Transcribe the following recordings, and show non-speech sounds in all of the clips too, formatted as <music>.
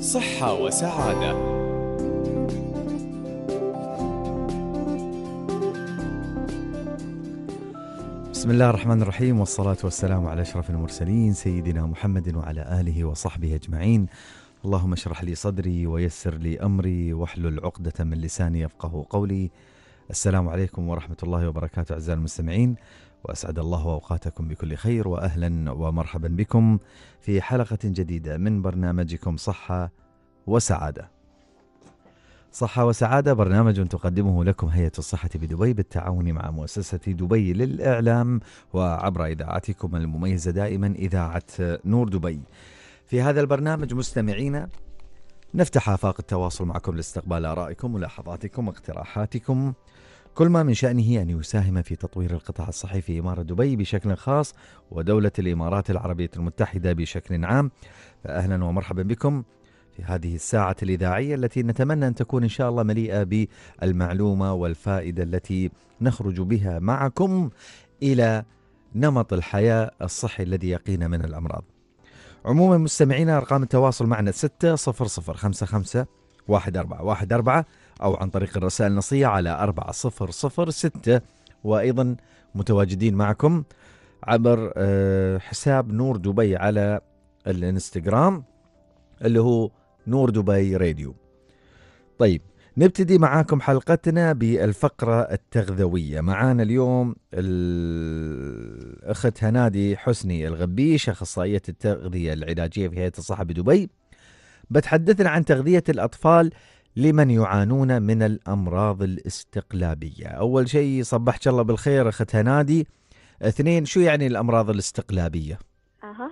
صحة وسعادة. بسم الله الرحمن الرحيم والصلاة والسلام على أشرف المرسلين سيدنا محمد وعلى آله وصحبه أجمعين. اللهم اشرح لي صدري ويسر لي أمري واحلل عقدة من لساني يفقه قولي. السلام عليكم ورحمة الله وبركاته أعزائي المستمعين. واسعد الله اوقاتكم بكل خير واهلا ومرحبا بكم في حلقه جديده من برنامجكم صحه وسعاده. صحة وسعادة برنامج تقدمه لكم هيئة الصحة بدبي بالتعاون مع مؤسسة دبي للإعلام وعبر إذاعتكم المميزة دائما إذاعة نور دبي. في هذا البرنامج مستمعينا نفتح آفاق التواصل معكم لاستقبال آرائكم ملاحظاتكم اقتراحاتكم كل ما من شأنه أن يساهم في تطوير القطاع الصحي في إمارة دبي بشكل خاص ودولة الإمارات العربية المتحدة بشكل عام فأهلا ومرحبا بكم في هذه الساعة الإذاعية التي نتمنى أن تكون إن شاء الله مليئة بالمعلومة والفائدة التي نخرج بها معكم إلى نمط الحياة الصحي الذي يقينا من الأمراض عموما مستمعينا أرقام التواصل معنا 6 0 أو عن طريق الرسائل النصية على 4006 وأيضا متواجدين معكم عبر آه، حساب نور دبي على الانستغرام اللي هو نور دبي راديو طيب نبتدي معاكم حلقتنا بالفقرة التغذوية معانا اليوم الأخت هنادي حسني الغبيش أخصائية التغذية العلاجية في هيئة الصحة بدبي بتحدثنا عن تغذية الأطفال لمن يعانون من الأمراض الاستقلابية أول شيء صبحك الله بالخير أخت هنادي اثنين شو يعني الأمراض الاستقلابية؟ أها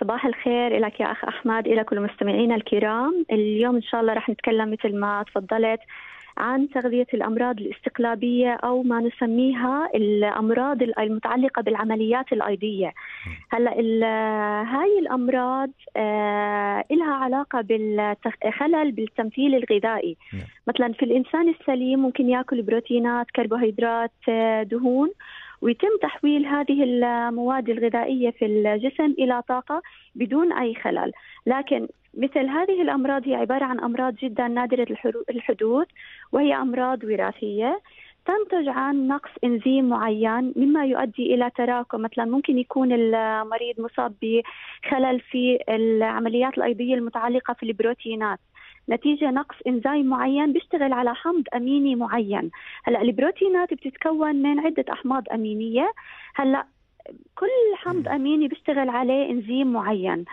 صباح الخير لك يا أخ أحمد إلى كل مستمعينا الكرام اليوم إن شاء الله رح نتكلم مثل ما تفضلت عن تغذية الأمراض الاستقلابية أو ما نسميها الأمراض المتعلقة بالعمليات الأيضية هلا هاي الأمراض آه، لها علاقة بالخلل بالتمثيل الغذائي نعم. مثلا في الإنسان السليم ممكن يأكل بروتينات كربوهيدرات آه، دهون ويتم تحويل هذه المواد الغذائية في الجسم إلى طاقة بدون أي خلل لكن مثل هذه الأمراض هي عبارة عن أمراض جدا نادرة الحدوث وهي أمراض وراثية تنتج عن نقص انزيم معين مما يؤدي الى تراكم مثلا ممكن يكون المريض مصاب بخلل في العمليات الايضيه المتعلقه في البروتينات نتيجة نقص إنزيم معين بيشتغل على حمض أميني معين هلا البروتينات بتتكون من عدة أحماض أمينية هلا كل حمض اميني بيشتغل عليه انزيم معين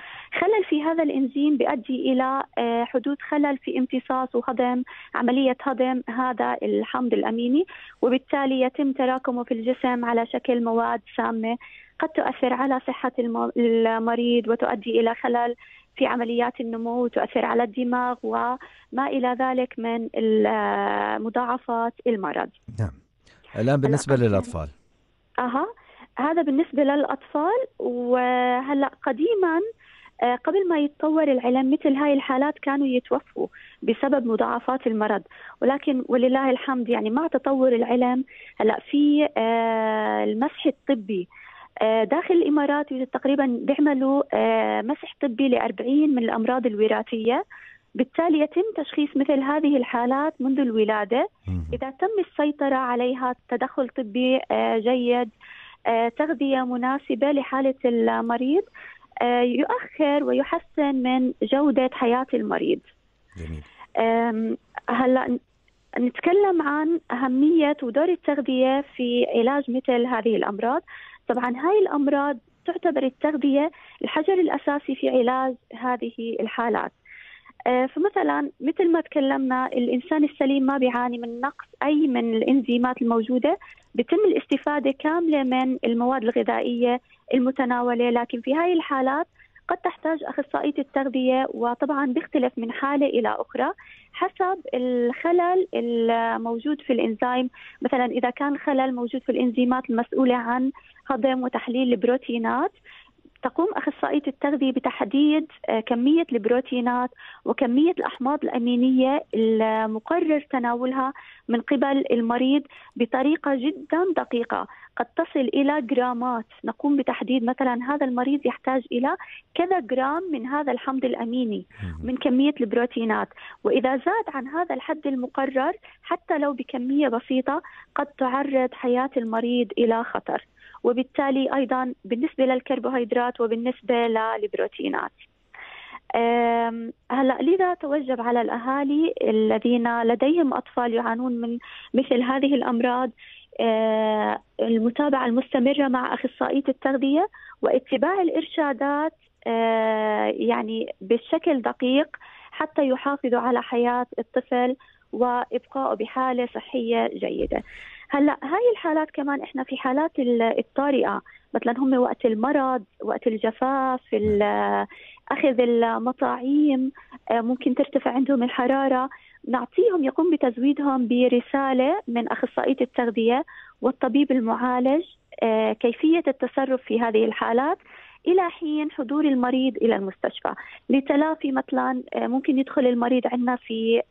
خلل في هذا الانزيم بيؤدي الى آه، حدوث خلل في امتصاص وهضم عمليه هضم هذا الحمض الاميني وبالتالي يتم تراكمه في الجسم على شكل مواد سامه قد تؤثر على صحه المريض وتؤدي الى خلل في عمليات النمو وتؤثر على الدماغ وما الى ذلك من آه، مضاعفات المرض نعم الان بالنسبه للاطفال اها هذا بالنسبة للأطفال وهلأ قديما آه، قبل ما يتطور العلم مثل هاي الحالات كانوا يتوفوا بسبب مضاعفات المرض ولكن ولله الحمد يعني مع تطور العلم هلا في آه، المسح الطبي آه، داخل الامارات تقريبا بيعملوا مسح طبي ل 40 من الامراض الوراثيه بالتالي يتم تشخيص مثل هذه الحالات منذ الولاده اذا تم السيطره عليها تدخل طبي جيد آه، تغذية مناسبة لحالة المريض آه، يؤخر ويحسن من جودة حياة المريض جميل. هلا نتكلم عن أهمية ودور التغذية في علاج مثل هذه الأمراض طبعا هاي الأمراض تعتبر التغذية الحجر الأساسي في علاج هذه الحالات آه، فمثلا مثل ما تكلمنا الانسان السليم ما بيعاني من نقص اي من الانزيمات الموجوده بتم الاستفاده كامله من المواد الغذائيه المتناوله لكن في هاي الحالات قد تحتاج اخصائيه التغذيه وطبعا بيختلف من حاله الى اخرى حسب الخلل الموجود في الانزيم مثلا اذا كان خلل موجود في الانزيمات المسؤوله عن هضم وتحليل البروتينات تقوم أخصائية التغذية بتحديد آه، كمية البروتينات وكمية الأحماض الأمينية المقرر تناولها من قبل المريض بطريقة جدا دقيقة قد تصل إلى جرامات نقوم بتحديد مثلا هذا المريض يحتاج إلى كذا جرام من هذا الحمض الأميني من كمية البروتينات وإذا زاد عن هذا الحد المقرر حتى لو بكمية بسيطة قد تعرض حياة المريض إلى خطر وبالتالي أيضا بالنسبة للكربوهيدرات وبالنسبة للبروتينات هلا لذا توجب على الاهالي الذين لديهم اطفال يعانون من مثل هذه الامراض أه، المتابعه المستمره مع اخصائيه التغذيه واتباع الارشادات أه، يعني بشكل دقيق حتى يحافظوا على حياه الطفل وابقائه بحاله صحيه جيده. هلا هاي الحالات كمان احنا في حالات الطارئه مثلا هم وقت المرض وقت الجفاف نعم. اخذ المطاعيم آه، ممكن ترتفع عندهم الحراره نعطيهم يقوم بتزويدهم برساله من اخصائيه التغذيه والطبيب المعالج آه، كيفيه التصرف في هذه الحالات الى حين حضور المريض الى المستشفى لتلافي مثلا آه، ممكن يدخل المريض عندنا في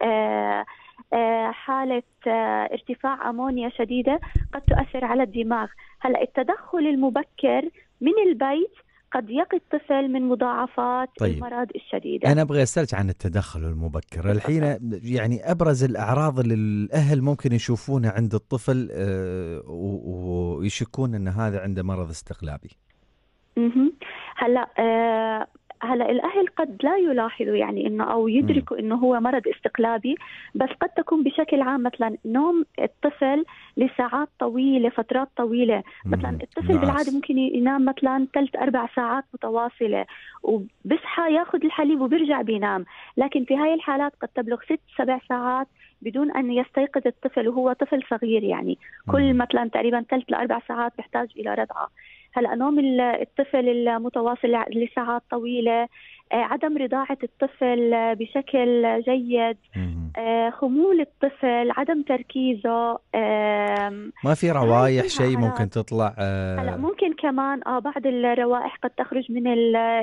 آه، حالة آه، ارتفاع أمونيا شديدة قد تؤثر على الدماغ هلا التدخل المبكر من البيت قد يقي الطفل من مضاعفات طيب. المرض الشديدة أنا أبغى أسألك عن التدخل المبكر الحين يعني أبرز الأعراض اللي الأهل ممكن يشوفونها عند الطفل آه، ويشكون أن هذا عنده مرض استقلابي هلا هلا الاهل قد لا يلاحظوا يعني انه او يدركوا انه هو مرض استقلابي بس قد تكون بشكل عام مثلا نوم الطفل لساعات طويله فترات طويله مثلا الطفل بالعاده ممكن ينام مثلا ثلاث اربع ساعات متواصله وبصحى ياخذ الحليب وبيرجع بينام لكن في هاي الحالات قد تبلغ ست سبع ساعات بدون ان يستيقظ الطفل وهو طفل صغير يعني كل مثلا تقريبا ثلاث لاربع ساعات بيحتاج الى رضعه هلا نوم الطفل المتواصل لساعات طويله آه، عدم رضاعة الطفل بشكل جيد آه، خمول الطفل عدم تركيزه ما في روايح شيء ممكن تطلع آه، هلا ممكن كمان اه بعض الروائح قد تخرج من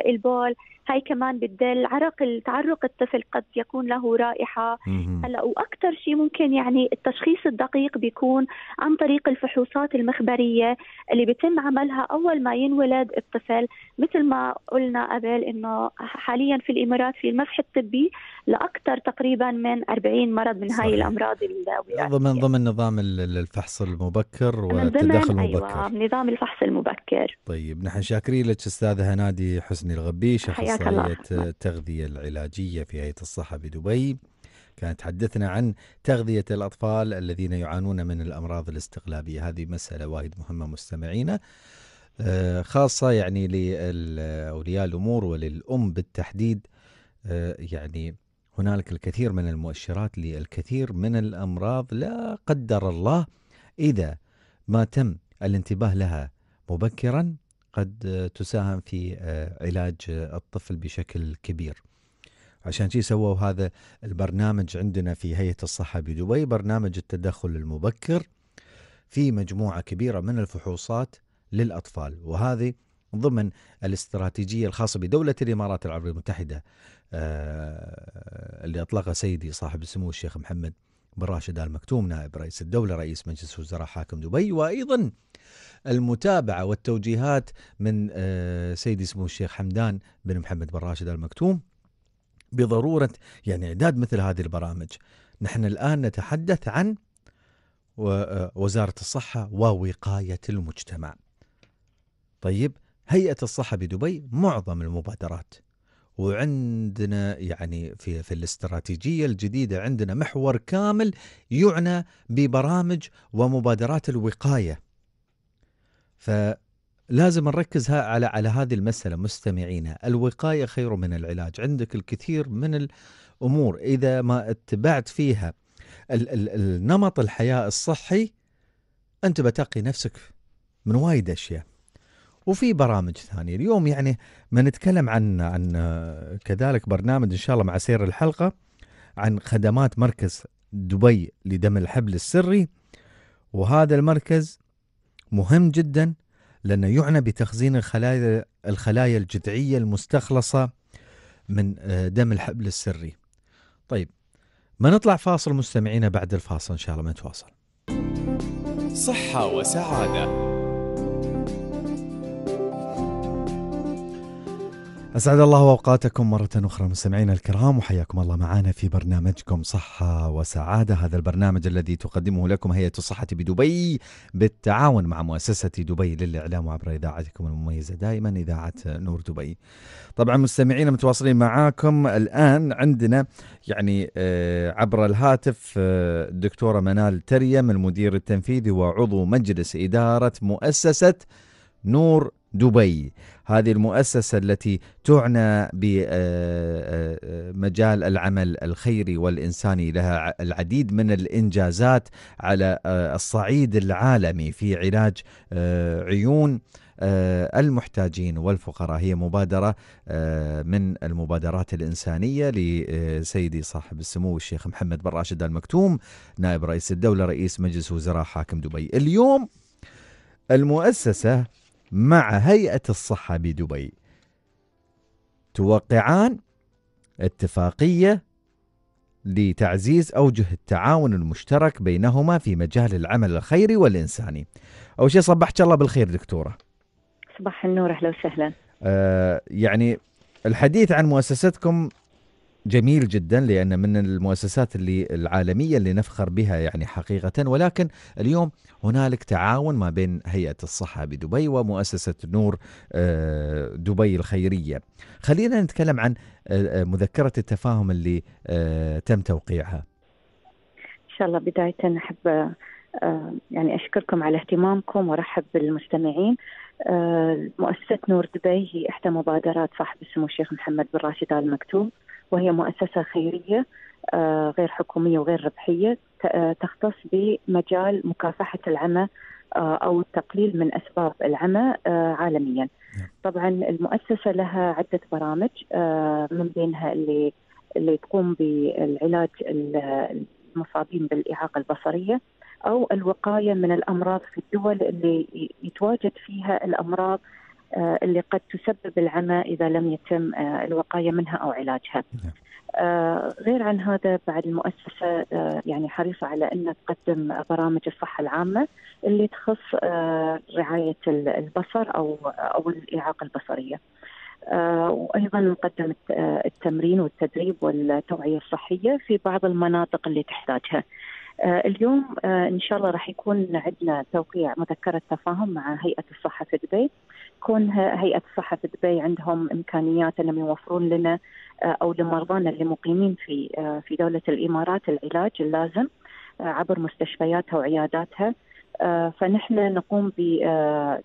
البول هاي كمان بتدل عرق تعرق الطفل قد يكون له رائحه هلا واكثر شيء ممكن يعني التشخيص الدقيق بيكون عن طريق الفحوصات المخبريه اللي بيتم عملها اول ما ينولد الطفل مثل ما قلنا قبل انه حاليا في الامارات في المسح الطبي لاكثر تقريبا من 40 مرض من هاي الامراض الوراثيه ضمن ضمن نظام الفحص المبكر والتدخل أيوة، المبكر أيوة نظام الفحص المبكر طيب نحن شاكرين لك استاذه هنادي حسني الغبي اخصائيه التغذيه العلاجيه في هيئه الصحه بدبي كانت تحدثنا عن تغذية الأطفال الذين يعانون من الأمراض الاستقلابية هذه مسألة وايد مهمة مستمعينا آه، خاصة يعني لأولياء الأمور وللأم بالتحديد آه، يعني هنالك الكثير من المؤشرات للكثير من الأمراض لا قدر الله إذا ما تم الانتباه لها مبكرا قد تساهم في آه، علاج الطفل بشكل كبير عشان شي سووا هذا البرنامج عندنا في هيئة الصحة بدبي برنامج التدخل المبكر في مجموعة كبيرة من الفحوصات للأطفال وهذه ضمن الاستراتيجية الخاصة بدولة الإمارات العربية المتحدة آه، اللي أطلقها سيدي صاحب السمو الشيخ محمد بن راشد آل مكتوم نائب رئيس الدولة رئيس مجلس الوزراء حاكم دبي وأيضا المتابعة والتوجيهات من آه، سيدي سمو الشيخ حمدان بن محمد بن راشد آل مكتوم بضرورة يعني إعداد مثل هذه البرامج نحن الآن نتحدث عن آه، وزارة الصحة ووقاية المجتمع طيب هيئه الصحه بدبي معظم المبادرات وعندنا يعني في في الاستراتيجيه الجديده عندنا محور كامل يعنى ببرامج ومبادرات الوقايه فلازم نركز على على هذه المساله مستمعينا الوقايه خير من العلاج عندك الكثير من الامور اذا ما اتبعت فيها ال ال النمط الحياه الصحي انت بتقي نفسك من وايد اشياء وفي برامج ثانيه اليوم يعني ما نتكلم عن عن كذلك برنامج ان شاء الله مع سير الحلقه عن خدمات مركز دبي لدم الحبل السري وهذا المركز مهم جدا لانه يعنى بتخزين الخلايا الخلايا الجذعيه المستخلصه من آه، دم الحبل السري. طيب ما نطلع فاصل مستمعينا بعد الفاصل ان شاء الله ما نتواصل. صحه وسعاده أسعد الله أوقاتكم مرة أخرى مستمعينا الكرام وحياكم الله معنا في برنامجكم صحة وسعادة هذا البرنامج الذي تقدمه لكم هيئة الصحة بدبي بالتعاون مع مؤسسة دبي للإعلام عبر إذاعتكم المميزة دائما إذاعة نور دبي طبعا مستمعينا متواصلين معاكم الآن عندنا يعني آه، عبر الهاتف الدكتورة آه، منال تريم المدير التنفيذي وعضو مجلس إدارة مؤسسة نور دبي هذه المؤسسة التي تعنى بمجال آه، آه، آه، العمل الخيري والإنساني لها العديد من الإنجازات على الصعيد العالمي في علاج عيون المحتاجين والفقراء هي مبادرة من المبادرات الإنسانية لسيدي صاحب السمو الشيخ محمد بن راشد المكتوم نائب رئيس الدولة رئيس مجلس وزراء حاكم دبي اليوم المؤسسة مع هيئة الصحة بدبي توقعان اتفاقية لتعزيز أوجه التعاون المشترك بينهما في مجال العمل الخيري والإنساني أول شيء صبحك الله بالخير دكتورة صباح النور أهلا وسهلا آه يعني الحديث عن مؤسستكم جميل جدا لان من المؤسسات اللي العالميه اللي نفخر بها يعني حقيقه ولكن اليوم هنالك تعاون ما بين هيئه الصحه بدبي ومؤسسه نور آه، دبي الخيريه. خلينا نتكلم عن آه، آه، مذكره التفاهم اللي تم توقيعها. ان شاء الله بدايه احب يعني اشكركم على اهتمامكم وارحب بالمستمعين. مؤسسه نور دبي هي احدى مبادرات صاحب السمو الشيخ محمد بن راشد ال مكتوم. وهي مؤسسة خيرية آه، غير حكومية وغير ربحية آه، تختص بمجال مكافحة العمى آه، أو التقليل من أسباب العمى عالميا نعم. طبعا المؤسسة لها عدة برامج من بينها اللي اللي تقوم بالعلاج المصابين بالإعاقة البصرية أو الوقاية من الأمراض في الدول اللي يتواجد فيها الأمراض آه، اللي قد تسبب العمى اذا لم يتم آه، الوقايه منها او علاجها. نعم. آه، غير عن هذا بعد المؤسسه يعني حريصه على ان تقدم برامج الصحه العامه اللي تخص رعايه البصر او او الاعاقه البصريه. وايضا نقدم التمرين والتدريب والتوعيه الصحيه في بعض المناطق اللي تحتاجها. آه، اليوم آه، ان شاء الله راح يكون عندنا توقيع مذكره تفاهم مع هيئه الصحه في دبي كون هيئه الصحه في دبي عندهم امكانيات انهم يوفرون لنا آه، او لمرضانا اللي مقيمين في في دوله الامارات العلاج اللازم عبر مستشفياتها وعياداتها فنحن نقوم ب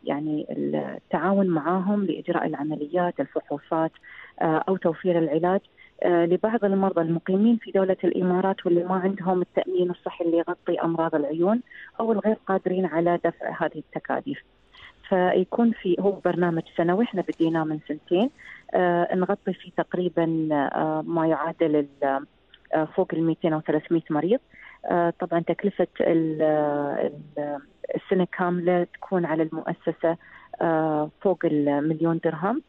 يعني التعاون معاهم لاجراء العمليات الفحوصات او توفير العلاج آه، لبعض المرضى المقيمين في دولة الإمارات واللي ما عندهم التأمين الصحي اللي يغطي أمراض العيون أو الغير قادرين على دفع هذه التكاليف فيكون في هو برنامج سنوي احنا بديناه من سنتين آه نغطي فيه تقريبا آه ما يعادل آه فوق ال 200 او 300 مريض آه طبعا تكلفه ال ال السنه كامله تكون على المؤسسه آه فوق المليون درهم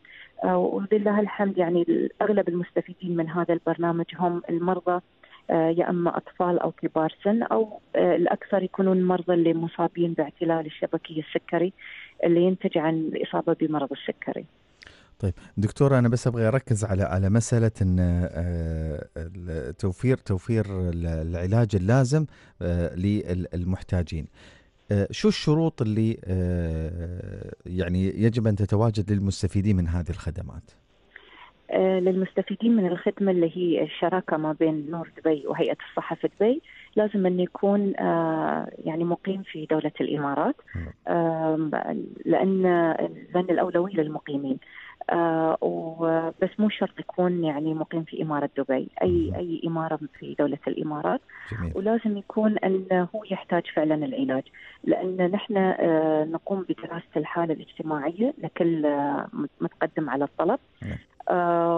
ولله الحمد يعني اغلب المستفيدين من هذا البرنامج هم المرضى آه، يا اما اطفال او كبار سن او آه، الاكثر يكونون مرضى اللي مصابين باعتلال الشبكي السكري اللي ينتج عن الاصابه بمرض السكري. طيب دكتوره انا بس ابغى اركز على على مساله ان آه، توفير توفير العلاج اللازم للمحتاجين. آه، شو الشروط اللي آه، يعني يجب ان تتواجد للمستفيدين من هذه الخدمات؟ آه، للمستفيدين من الخدمة اللي هي الشراكة ما بين نور دبي وهيئة الصحة في دبي لازم أن يكون يعني مقيم في دولة الإمارات نعم. لأن لأن الأولوية للمقيمين آه، وبس مو شرط يكون يعني مقيم في إمارة دبي أي أي إمارة في دولة الإمارات جميل. ولازم يكون أنه هو يحتاج فعلا العلاج لأن نحن آه، نقوم بدراسة الحالة الاجتماعية لكل آه، متقدم على الطلب جميل. نعم.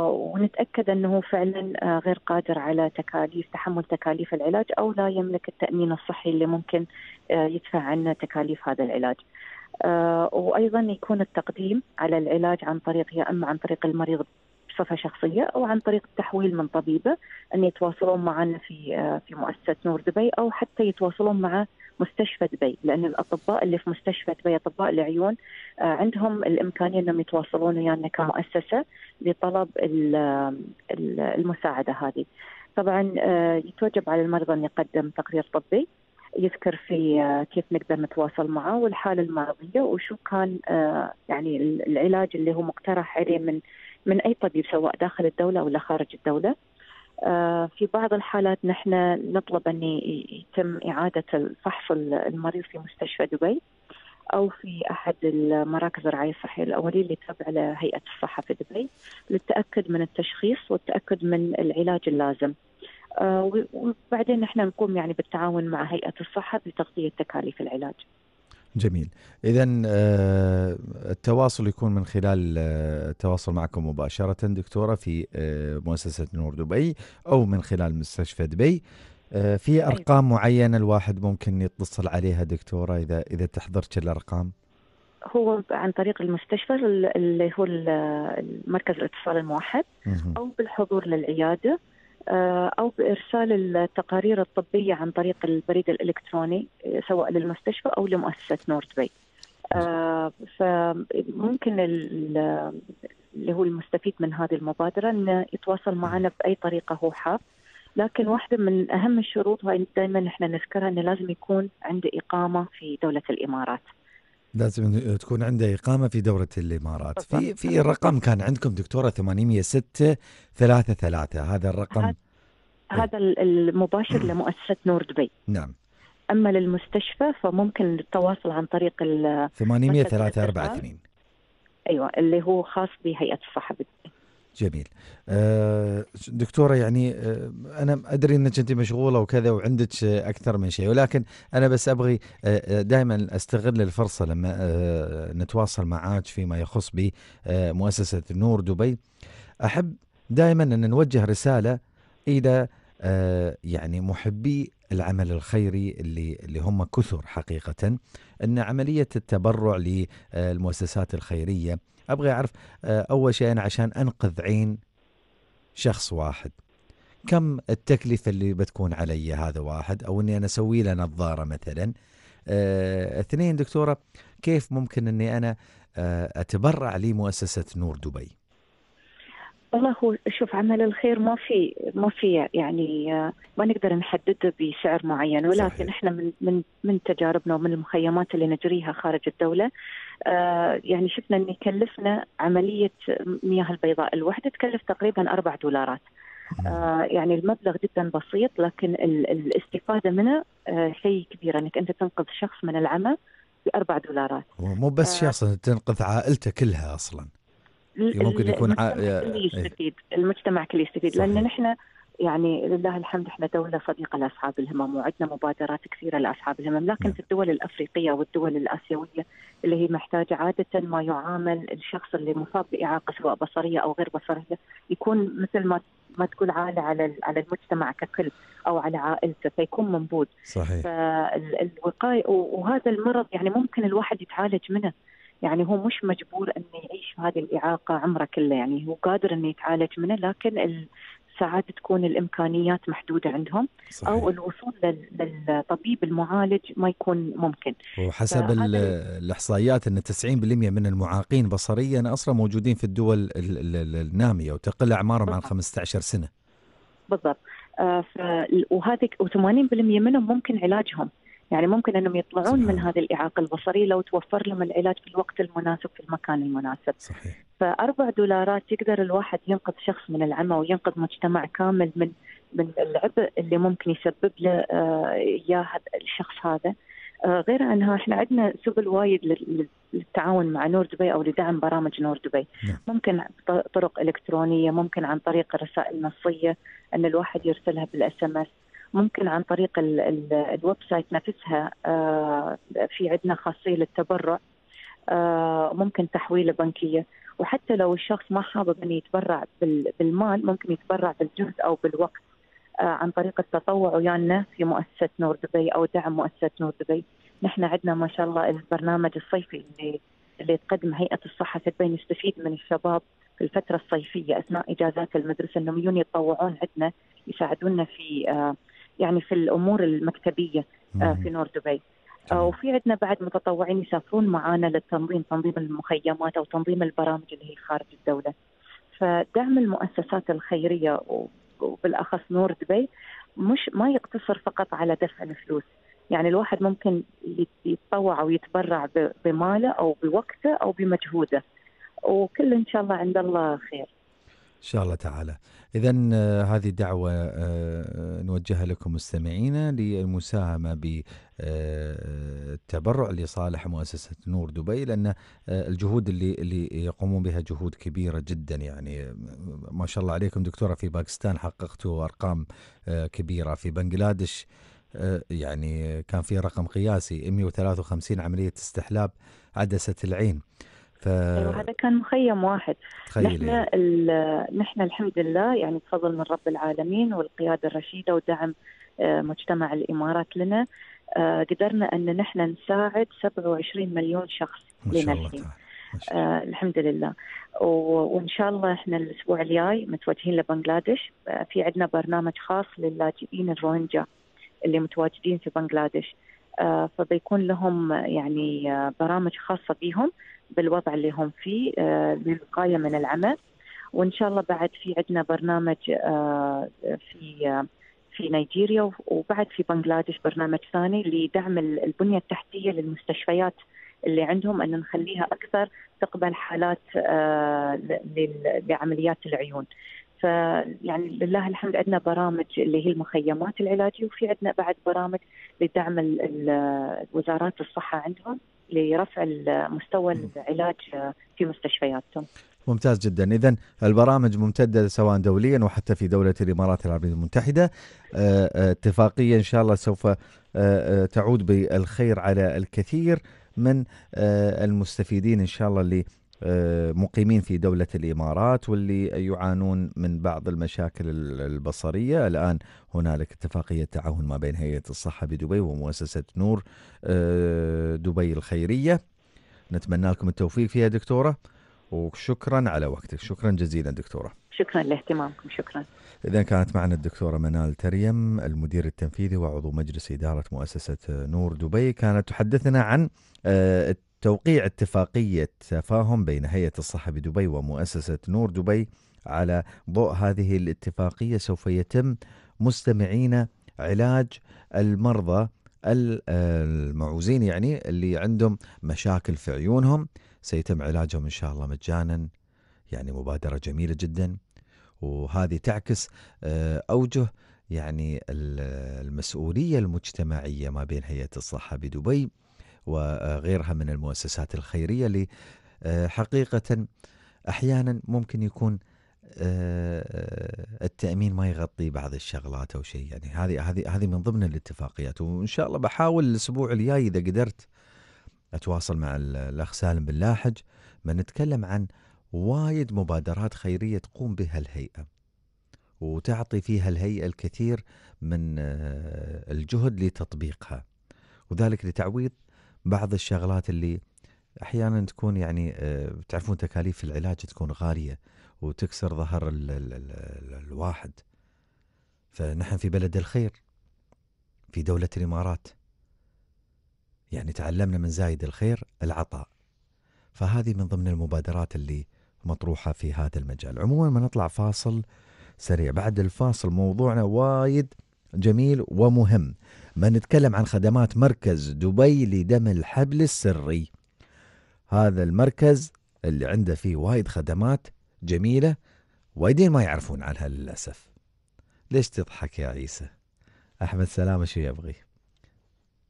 ونتاكد انه فعلا غير قادر على تكاليف تحمل تكاليف العلاج او لا يملك التامين الصحي اللي ممكن يدفع عنه تكاليف هذا العلاج. آه، وايضا يكون التقديم على العلاج عن طريق يا اما عن طريق المريض بصفة شخصية أو عن طريق التحويل من طبيبة أن يتواصلون معنا في آه، في مؤسسة نور دبي أو حتى يتواصلون مع مستشفى دبي لأن الأطباء اللي في مستشفى دبي أطباء العيون آه، عندهم الإمكانية أنهم يتواصلون ويانا يعني كمؤسسة لطلب المساعدة هذه. طبعا يتوجب على المرضى أن يقدم تقرير طبي يذكر في آه، كيف نقدر نتواصل معه والحالة المرضية وشو كان آه، يعني العلاج اللي هو مقترح عليه من من أي طبيب سواء داخل الدولة ولا خارج الدولة آه، في بعض الحالات نحن نطلب أن يتم إعادة فحص المريض في مستشفى دبي أو في أحد المراكز الرعاية الصحية الأولية اللي تابعة لهيئة الصحة في دبي للتأكد من التشخيص والتأكد من العلاج اللازم. آه، وبعدين نحن نقوم يعني بالتعاون مع هيئه الصحه بتغطيه تكاليف العلاج. جميل اذا آه، التواصل يكون من خلال آه، التواصل معكم مباشره دكتوره في مؤسسه نور دبي او من خلال مستشفى دبي في ارقام معينه الواحد ممكن يتصل عليها دكتوره اذا اذا تحضرت الارقام هو عن طريق المستشفى اللي هو مركز الاتصال الموحد او بالحضور للعياده آه، أو بإرسال التقارير الطبية عن طريق البريد الإلكتروني آه، سواء للمستشفى أو لمؤسسة نورت باي آه، فممكن اللي هو المستفيد من هذه المبادرة أنه يتواصل معنا بأي طريقة هو حاب لكن واحدة من أهم الشروط هاي دائما نحن نذكرها أنه لازم يكون عنده إقامة في دولة الإمارات لازم تكون عنده إقامة في دورة الإمارات في في رقم كان عندكم دكتورة 806 33 هذا الرقم هذا المباشر لمؤسسة نور دبي نعم أما للمستشفى فممكن التواصل عن طريق ال 800 3 84 أيوة اللي هو خاص بهيئة الصحة جميل آه، دكتورة يعني آه، أنا أدري أنك أنت مشغولة وكذا وعندك أكثر من شيء ولكن أنا بس أبغي آه، دائما أستغل الفرصة لما نتواصل معك فيما يخص بمؤسسة نور دبي أحب دائما أن نوجه رسالة إلى يعني محبي العمل الخيري اللي اللي هم كثر حقيقه ان عمليه التبرع للمؤسسات الخيريه ابغى اعرف آه، اول شيء انا عشان انقذ عين شخص واحد كم التكلفه اللي بتكون علي هذا واحد او اني انا اسوي له نظاره مثلا آه، اثنين دكتوره كيف ممكن اني انا آه، اتبرع لمؤسسه نور دبي والله هو شوف عمل الخير ما في ما في يعني ما نقدر نحدده بسعر معين ولكن صحيح. احنا من من من تجاربنا ومن المخيمات اللي نجريها خارج الدوله آه، يعني شفنا ان يكلفنا عمليه مياه البيضاء الوحده تكلف تقريبا 4 دولارات آه، يعني المبلغ جدا بسيط لكن الاستفاده منه آه، شيء كبير انك انت تنقذ شخص من العمى بأربع دولارات مو بس شخص تنقذ عائلته كلها اصلا ممكن يكون عائله المجتمع كله إيه. يستفيد المجتمع كله يستفيد لان نحن يعني لله الحمد احنا دولة صديقة لأصحاب الهمم وعندنا مبادرات كثيرة لأصحاب الهمم لكن نعم. في الدول الأفريقية والدول الآسيوية اللي هي محتاجة عادة ما يعامل الشخص اللي مصاب بإعاقة سواء بصرية أو غير بصرية يكون مثل ما ما تقول عالة على على المجتمع ككل او على عائلته فيكون منبوذ صحيح فالوقايه وهذا المرض يعني ممكن الواحد يتعالج منه يعني هو مش مجبور انه يعيش هذه الاعاقه عمره كله يعني هو قادر انه يتعالج منه لكن ساعات تكون الامكانيات محدوده عندهم صحيح. او الوصول للطبيب المعالج ما يكون ممكن وحسب الاحصائيات ان 90% من المعاقين بصريا اصلا موجودين في الدول الناميه وتقل اعمارهم عن 15 سنه بالضبط آه وهذه و80% منهم ممكن علاجهم يعني ممكن انهم يطلعون صحيح. من هذه الاعاقه البصريه لو توفر لهم العلاج في الوقت المناسب في المكان المناسب صحيح. فاربع دولارات يقدر الواحد ينقذ شخص من العمى وينقذ مجتمع كامل من من العبء اللي ممكن يسبب له آه، اياه الشخص هذا آه، غير انها احنا عندنا سبل وايد للتعاون مع نور دبي او لدعم برامج نور دبي نعم. ممكن طرق الكترونيه ممكن عن طريق الرسائل النصيه ان الواحد يرسلها بالاس ام اس ممكن عن طريق الويب سايت نفسها آه، في عندنا خاصيه للتبرع آه، ممكن تحويله بنكيه وحتى لو الشخص ما حابب انه يتبرع بالمال ممكن يتبرع بالجهد او بالوقت آه، عن طريق التطوع ويانا في مؤسسه نور دبي او دعم مؤسسه نور دبي نحن عندنا ما شاء الله البرنامج الصيفي اللي اللي تقدم هيئه الصحه دبي يستفيد من الشباب في الفتره الصيفيه اثناء اجازات المدرسه انهم يجون يتطوعون عندنا يساعدونا في يعني في الامور المكتبيه آه، في نور دبي آه، وفي عندنا بعد متطوعين يسافرون معنا للتنظيم تنظيم المخيمات او تنظيم البرامج اللي هي خارج الدوله فدعم المؤسسات الخيريه وبالاخص نور دبي مش ما يقتصر فقط على دفع الفلوس يعني الواحد ممكن يتطوع او يتبرع بماله او بوقته او بمجهوده وكل ان شاء الله عند الله خير ان شاء الله تعالى إذا آه، هذه دعوة آه، آه، نوجهها لكم مستمعينا للمساهمة بالتبرع لصالح مؤسسة نور دبي لأن الجهود اللي اللي يقومون بها جهود كبيرة جدا يعني ما شاء الله عليكم دكتورة في باكستان حققتوا أرقام كبيرة في بنغلاديش يعني كان في رقم قياسي 153 عملية استحلاب عدسة العين ف... أيوة هذا كان مخيم واحد نحن نحن الحمد لله يعني بفضل من رب العالمين والقياده الرشيده ودعم آه، مجتمع الامارات لنا آه، قدرنا ان نحن نساعد 27 مليون شخص لنا الحين آه الحمد لله وان شاء الله احنا الاسبوع الجاي متوجهين لبنغلاديش آه، في عندنا برنامج خاص للاجئين الروهينجا اللي متواجدين في بنغلاديش آه، فبيكون لهم يعني آه، برامج خاصة بهم بالوضع اللي هم فيه آه، للوقاية من العمل وإن شاء الله بعد في عندنا برنامج في في نيجيريا وبعد في بنغلاديش برنامج ثاني لدعم البنية التحتية للمستشفيات اللي عندهم أن نخليها أكثر تقبل حالات لعمليات العيون فيعني لله الحمد عندنا برامج اللي هي المخيمات العلاجيه وفي عندنا بعد برامج لدعم وزارات الصحه عندهم لرفع مستوى العلاج في مستشفياتهم. ممتاز جدا اذا البرامج ممتده سواء دوليا وحتى في دوله الامارات العربيه المتحده آه، آه، اتفاقيه ان شاء الله سوف آه، تعود بالخير على الكثير من المستفيدين ان شاء الله اللي آه، مقيمين في دولة الإمارات واللي يعانون من بعض المشاكل البصرية الآن هنالك اتفاقية تعاون ما بين هيئة الصحة بدبي ومؤسسة نور آه، دبي الخيرية نتمنى لكم التوفيق فيها دكتورة وشكرا على وقتك شكرا جزيلا دكتورة شكرا لاهتمامكم شكرا إذا كانت معنا الدكتورة منال تريم المدير التنفيذي وعضو مجلس إدارة مؤسسة نور دبي كانت تحدثنا عن آه، توقيع اتفاقية تفاهم بين هيئة الصحة بدبي ومؤسسة نور دبي على ضوء هذه الاتفاقية سوف يتم مستمعين علاج المرضى المعوزين يعني اللي عندهم مشاكل في عيونهم سيتم علاجهم إن شاء الله مجانا يعني مبادرة جميلة جدا وهذه تعكس آه، أوجه يعني المسؤولية المجتمعية ما بين هيئة الصحة بدبي وغيرها من المؤسسات الخيرية اللي آه، حقيقة أحيانا ممكن يكون آه، التامين ما يغطي بعض الشغلات او شيء يعني هذه هذه هذه من ضمن الاتفاقيات وان شاء الله بحاول الاسبوع الجاي اذا قدرت اتواصل مع الاخ سالم بن لاحج بنتكلم عن وايد مبادرات خيريه تقوم بها الهيئه وتعطي فيها الهيئه الكثير من آه، الجهد لتطبيقها وذلك لتعويض بعض الشغلات اللي احيانا تكون يعني آه، تعرفون تكاليف العلاج تكون غاليه وتكسر ظهر الـ الـ الـ الـ الواحد فنحن في بلد الخير في دولة الإمارات يعني تعلمنا من زايد الخير العطاء فهذه من ضمن المبادرات اللي مطروحة في هذا المجال عموما ما نطلع فاصل سريع بعد الفاصل موضوعنا وايد جميل ومهم ما نتكلم عن خدمات مركز دبي لدم الحبل السري هذا المركز اللي عنده فيه وايد خدمات جميلة وايدين ما يعرفون عنها للأسف ليش تضحك يا عيسى أحمد سلامة شو يبغي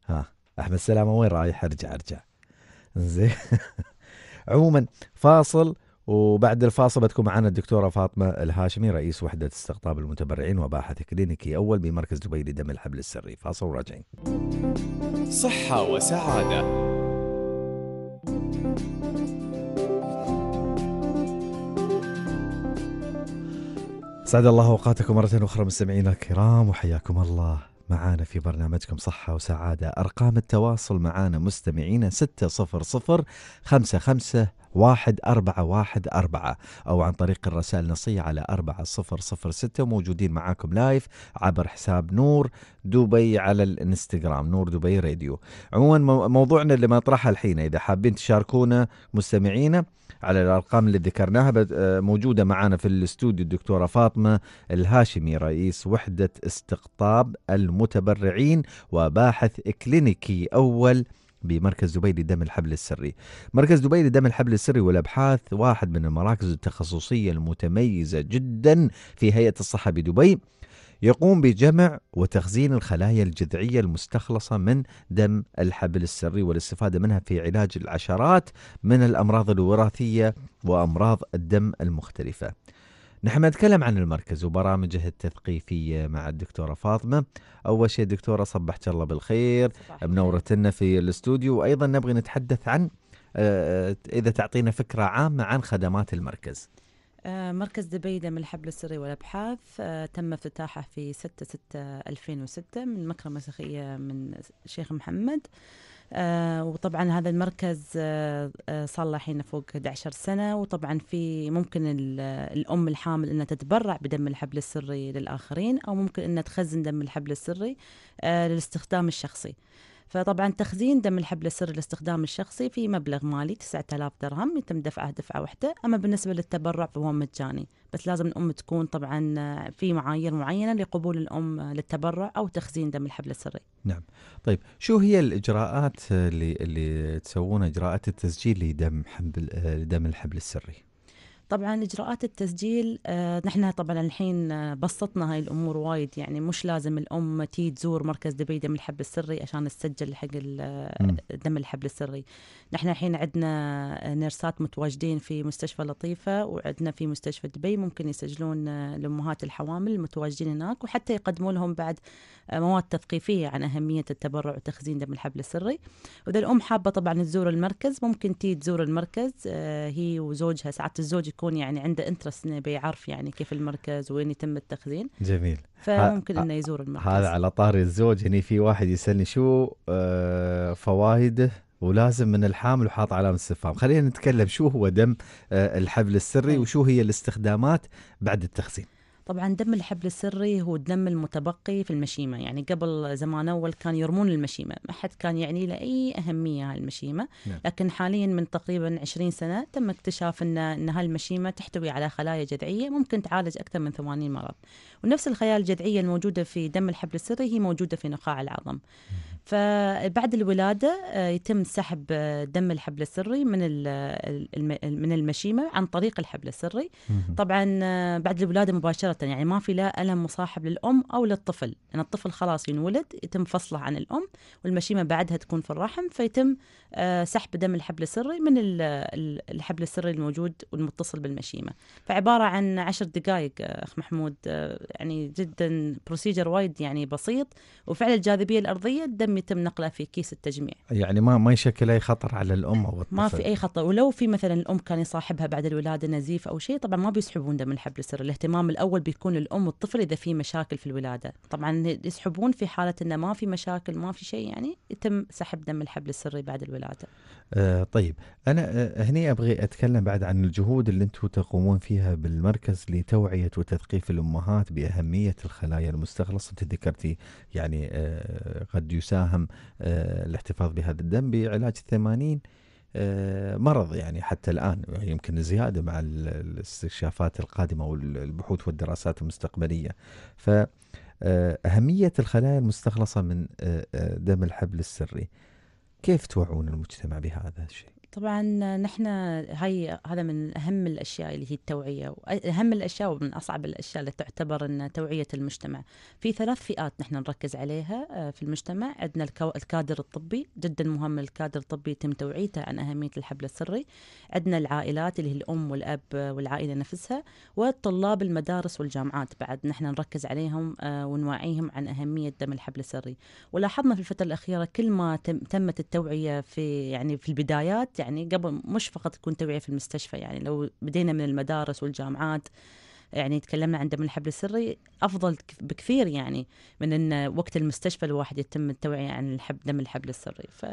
ها أحمد سلامة وين رايح أرجع أرجع <laughs> زين عموما فاصل وبعد الفاصل بتكون معنا الدكتوره فاطمه الهاشمي رئيس وحده استقطاب المتبرعين وباحث كلينيكي اول بمركز دبي لدم الحبل السري فاصل وراجعين صحه وسعاده سعد الله اوقاتكم مره اخرى مستمعينا الكرام وحياكم الله معانا في برنامجكم صحة وسعادة أرقام التواصل معانا مستمعينا ستة صفر صفر خمسة خمسة واحد أربعة واحد أربعة أو عن طريق الرسائل النصية على أربعة صفر صفر ستة وموجودين معاكم لايف عبر حساب نور دبي على الانستغرام نور دبي راديو عموما موضوعنا اللي ما أطرحه الحين إذا حابين تشاركونا مستمعينا على الارقام اللي ذكرناها آه، موجوده معنا في الاستوديو الدكتوره فاطمه الهاشمي رئيس وحده استقطاب المتبرعين وباحث كلينيكي اول بمركز دبي لدم الحبل السري. مركز دبي لدم الحبل السري والابحاث واحد من المراكز التخصصيه المتميزه جدا في هيئه الصحه بدبي يقوم بجمع وتخزين الخلايا الجذعية المستخلصة من دم الحبل السري والاستفادة منها في علاج العشرات من الأمراض الوراثية وأمراض الدم المختلفة. نحن نتكلم عن المركز وبرامجه التثقيفية مع الدكتورة فاطمة أول شيء دكتورة صبحت الله بالخير منورتنا في الاستوديو وأيضا نبغي نتحدث عن آه، إذا تعطينا فكرة عامة عن خدمات المركز آه، مركز دبيدة من الحبل السري والأبحاث آه، تم افتتاحه في 6 6 2006 من مكرمة سخية من الشيخ محمد آه، وطبعا هذا المركز صار له الحين فوق 11 سنة وطبعا في ممكن الأم الحامل أنها تتبرع بدم الحبل السري للآخرين أو ممكن أنها تخزن دم الحبل السري للاستخدام الشخصي. فطبعا تخزين دم الحبل السري للاستخدام الشخصي في مبلغ مالي 9000 درهم يتم دفعه دفعه واحده اما بالنسبه للتبرع فهو مجاني بس لازم الام تكون طبعا في معايير معينه لقبول الام للتبرع او تخزين دم الحبل السري نعم طيب شو هي الاجراءات اللي اللي تسوونها اجراءات التسجيل لدم حبل دم الحبل السري طبعا اجراءات التسجيل آه نحن طبعا الحين آه، بسطنا هاي الامور وايد يعني مش لازم الام تي تزور مركز دبي دم الحبل السري عشان تسجل حق آه، دم الحبل السري نحن الحين عندنا نيرسات متواجدين في مستشفى لطيفه وعندنا في مستشفى دبي ممكن يسجلون الامهات آه، الحوامل المتواجدين هناك وحتى يقدموا لهم بعد مواد تثقيفيه عن اهميه التبرع وتخزين دم الحبل السري واذا الام حابه طبعا تزور المركز ممكن تي تزور المركز آه هي وزوجها ساعات الزوج يكون يكون يعني عنده انترست انه بيعرف يعني كيف المركز وين يتم التخزين جميل فممكن انه يزور المركز هذا على طاري الزوج هني في واحد يسالني شو آه، فوائده ولازم من الحامل وحاط علامه استفهام خلينا نتكلم شو هو دم آه، الحبل السري طيب. وشو هي الاستخدامات بعد التخزين طبعا دم الحبل السري هو الدم المتبقي في المشيمة يعني قبل زمان أول كان يرمون المشيمة ما حد كان يعني له أي أهمية هالمشيمة نعم. لكن حاليا من تقريبا 20 سنة تم اكتشاف أن, أن هالمشيمة تحتوي على خلايا جذعية ممكن تعالج أكثر من 80 مرض ونفس الخلايا الجذعية الموجودة في دم الحبل السري هي موجودة في نخاع العظم م. نعم. فبعد الولادة آه، يتم سحب آه، دم الحبل السري من آه، من المشيمة عن طريق الحبل السري طبعا بعد الولادة مباشرة يعني ما في لا ألم مصاحب للأم أو للطفل لأن يعني الطفل خلاص ينولد يتم فصله عن الأم والمشيمة بعدها تكون في الرحم فيتم سحب دم الحبل السري من الحبل السري الموجود والمتصل بالمشيمة فعبارة عن عشر دقائق أخ محمود يعني جدا بروسيجر وايد يعني بسيط وفعل الجاذبية الأرضية الدم تم يتم نقله في كيس التجميع يعني ما ما يشكل اي خطر على الام او الطفل ما في اي خطر ولو في مثلا الام كان يصاحبها بعد الولاده نزيف او شيء طبعا ما بيسحبون دم الحبل السري الاهتمام الاول بيكون الام والطفل اذا في مشاكل في الولاده طبعا يسحبون في حاله انه ما في مشاكل ما في شيء يعني يتم سحب دم الحبل السري بعد الولاده آه، طيب انا آه، هني ابغي اتكلم بعد عن الجهود اللي انتم تقومون فيها بالمركز لتوعيه وتثقيف الامهات باهميه الخلايا المستخلصه انت ذكرتي يعني آه، قد يساهم الاحتفاظ بهذا الدم بعلاج 80 مرض يعني حتى الان يمكن زياده مع الاستكشافات القادمه والبحوث والدراسات المستقبليه فأهمية أهمية الخلايا المستخلصة من دم الحبل السري كيف توعون المجتمع بهذا الشيء؟ طبعا نحن هاي هذا من اهم الاشياء اللي هي التوعيه واهم الاشياء ومن اصعب الاشياء اللي تعتبر ان توعيه المجتمع في ثلاث فئات نحن نركز عليها آه، في المجتمع عندنا الكادر الطبي جدا مهم الكادر الطبي يتم توعيته عن اهميه الحبل السري عندنا العائلات اللي هي الام والاب آه، والعائله نفسها والطلاب المدارس والجامعات بعد نحن نركز عليهم آه، ونوعيهم عن اهميه دم الحبل السري ولاحظنا في الفتره الاخيره كل ما تمت التوعيه في يعني في البدايات يعني قبل مش فقط تكون توعية في المستشفى يعني لو بدينا من المدارس والجامعات يعني تكلمنا عن دم الحبل السري افضل بكثير يعني من ان وقت المستشفى الواحد يتم التوعيه عن الحب دم الحبل السري ف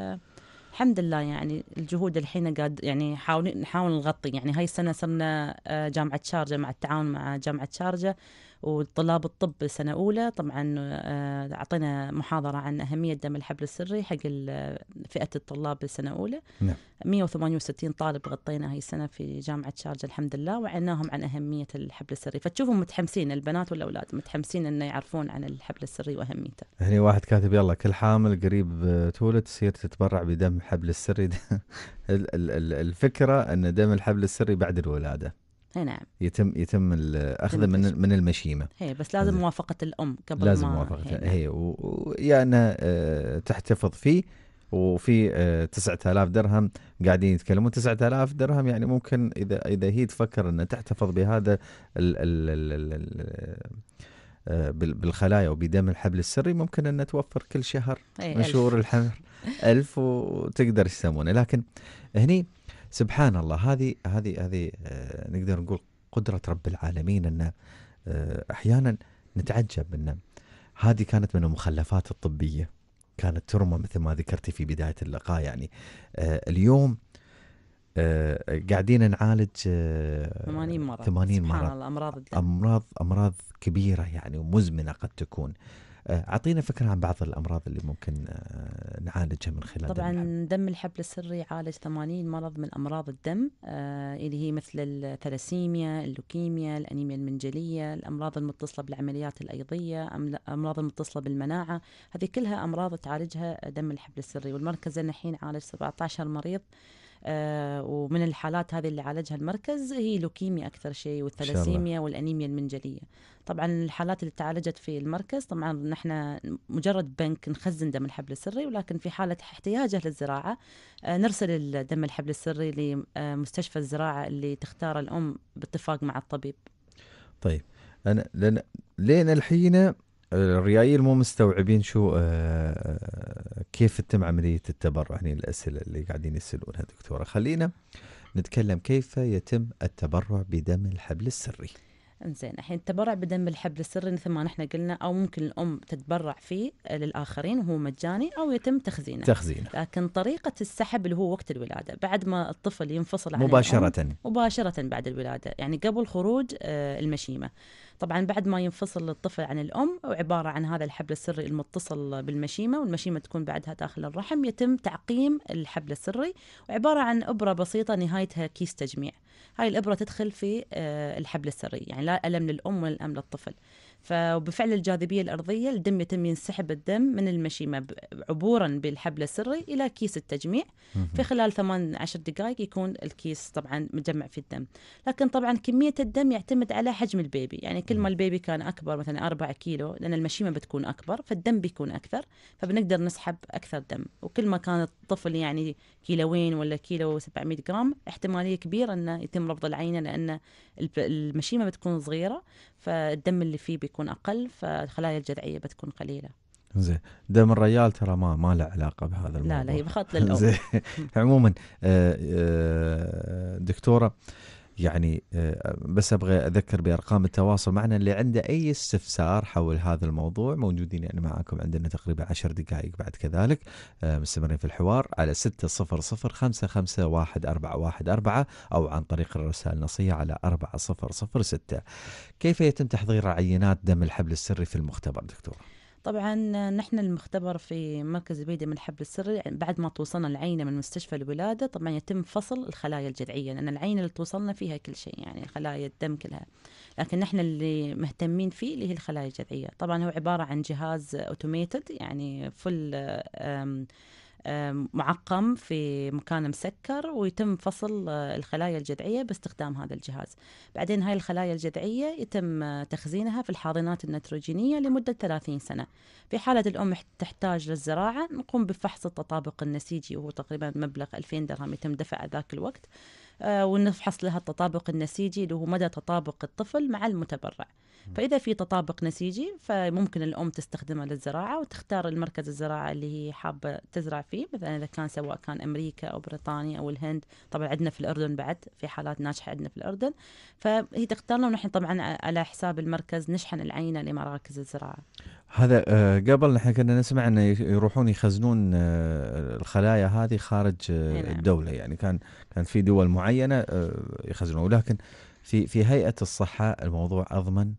الحمد لله يعني الجهود الحين قاعد يعني حاولين نحاول نغطي يعني هاي السنه صرنا آه، جامعه شارجه مع التعاون مع جامعه شارجه وطلاب الطب سنة أولى طبعا آه، أعطينا محاضرة عن أهمية دم الحبل السري حق فئة الطلاب السنة أولى نعم. 168 طالب غطينا هاي السنة في جامعة شارجة الحمد لله وعناهم عن أهمية الحبل السري فتشوفهم متحمسين البنات والأولاد متحمسين أنه يعرفون عن الحبل السري وأهميته هني واحد كاتب يلا كل حامل قريب آه، تولد تصير تتبرع بدم الحبل السري <laughs> الفكرة أن دم الحبل السري بعد الولادة اي نعم يتم يتم اخذه من من المشيمه هي بس لازم موافقه الام قبل لازم ما موافقه هي نعم. ويا انها آه، تحتفظ فيه وفي 9000 آه، درهم قاعدين يتكلمون 9000 درهم يعني ممكن اذا اذا هي تفكر انها تحتفظ بهذا الـ الـ الـ الـ آه، بالخلايا وبدم الحبل السري ممكن ان توفر كل شهر من إيه، شهور الحمل 1000 وتقدر يسمونه لكن هني سبحان الله هذه هذه هذه آه، نقدر نقول قدرة رب العالمين أن آه، أحيانا نتعجب أن هذه كانت من المخلفات الطبية كانت ترمى مثل ما ذكرتي في بداية اللقاء يعني آه، اليوم قاعدين نعالج 80 مرض 80 مرض سبحان الله أمراض الدم. أمراض أمراض كبيرة يعني ومزمنة قد تكون آه، اعطينا فكره عن بعض الامراض اللي ممكن آه، نعالجها من خلال طبعا دم, دم الحبل السري يعالج 80 مرض من امراض الدم آه، اللي هي مثل الثلاسيميا، اللوكيميا، الانيميا المنجليه، الامراض المتصله بالعمليات الايضيه، امراض المتصله بالمناعه، هذه كلها امراض تعالجها دم الحبل السري والمركز الحين عالج 17 مريض آه، ومن الحالات هذه اللي عالجها المركز هي لوكيميا اكثر شيء والثلاسيميا والانيميا المنجليه طبعا الحالات اللي تعالجت في المركز طبعا نحن مجرد بنك نخزن دم الحبل السري ولكن في حاله احتياجه للزراعه آه، نرسل الدم الحبل السري لمستشفى آه، الزراعه اللي تختار الام باتفاق مع الطبيب طيب انا لان لين الحين الريايل مو مستوعبين شو آه، آه، كيف تتم عمليه التبرع يعني الاسئله اللي قاعدين يسالونها دكتوره خلينا نتكلم كيف يتم التبرع بدم الحبل السري انزين الحين التبرع بدم الحبل السري مثل ما نحن قلنا او ممكن الام تتبرع فيه للاخرين وهو مجاني او يتم تخزينه تخزينه لكن طريقه السحب اللي هو وقت الولاده بعد ما الطفل ينفصل عن مباشره مباشره بعد الولاده يعني قبل خروج آه، المشيمه طبعا بعد ما ينفصل الطفل عن الام وعباره عن هذا الحبل السري المتصل بالمشيمه والمشيمه تكون بعدها داخل الرحم يتم تعقيم الحبل السري وعباره عن ابره بسيطه نهايتها كيس تجميع هاي الابره تدخل في آه، الحبل السري يعني لا الم للام ولا الم للطفل فبفعل الجاذبية الأرضية الدم يتم ينسحب الدم من المشيمة عبورا بالحبل السري إلى كيس التجميع في خلال ثمان عشر دقائق يكون الكيس طبعا مجمع في الدم لكن طبعا كمية الدم يعتمد على حجم البيبي يعني كل ما البيبي كان أكبر مثلا 4 كيلو لأن المشيمة بتكون أكبر فالدم بيكون أكثر فبنقدر نسحب أكثر دم وكل ما كان الطفل يعني كيلوين ولا كيلو 700 جرام احتمالية كبيرة أنه يتم رفض العينة لأن المشيمة بتكون صغيرة فالدم اللي فيه بيكون اقل فالخلايا الجذعيه بتكون قليله زين دم الريال ترى ما ما له علاقه بهذا الموضوع لا لا هي بخط للام <laughs> عموما آه، آه، دكتوره يعني آه، بس ابغى اذكر بارقام التواصل معنا اللي عنده اي استفسار حول هذا الموضوع موجودين يعني معاكم عندنا تقريبا عشر دقائق بعد كذلك آه، مستمرين في الحوار على 600 او عن طريق الرسائل النصيه على 4006 كيف يتم تحضير عينات دم الحبل السري في المختبر دكتور؟ طبعا نحن المختبر في مركز البيدة من الحبل السري يعني بعد ما توصلنا العينة من مستشفى الولادة طبعا يتم فصل الخلايا الجذعية لأن العينة اللي توصلنا فيها كل شيء يعني خلايا الدم كلها لكن نحن اللي مهتمين فيه اللي هي الخلايا الجذعية طبعا هو عبارة عن جهاز اوتوميتد يعني فل معقم في مكان مسكر ويتم فصل آه، الخلايا الجذعية باستخدام هذا الجهاز بعدين هاي الخلايا الجذعية يتم آه، تخزينها في الحاضنات النيتروجينية لمدة 30 سنة في حالة الأم تحتاج للزراعة نقوم بفحص التطابق النسيجي وهو تقريبا مبلغ 2000 درهم يتم دفعه ذاك الوقت آه، ونفحص لها التطابق النسيجي اللي هو مدى تطابق الطفل مع المتبرع فإذا في تطابق نسيجي فممكن الأم تستخدمه للزراعة وتختار المركز الزراعة اللي هي حابة تزرع فيه مثلا إذا كان سواء كان أمريكا أو بريطانيا أو الهند طبعا عندنا في الأردن بعد في حالات ناجحة عندنا في الأردن فهي تختار ونحن طبعا على حساب المركز نشحن العينة لمراكز الزراعة هذا آه، قبل نحن كنا نسمع انه يروحون يخزنون آه، الخلايا هذه خارج آه، نعم. الدوله يعني كان كان في دول معينه يخزنون ولكن في في هيئه الصحه الموضوع اضمن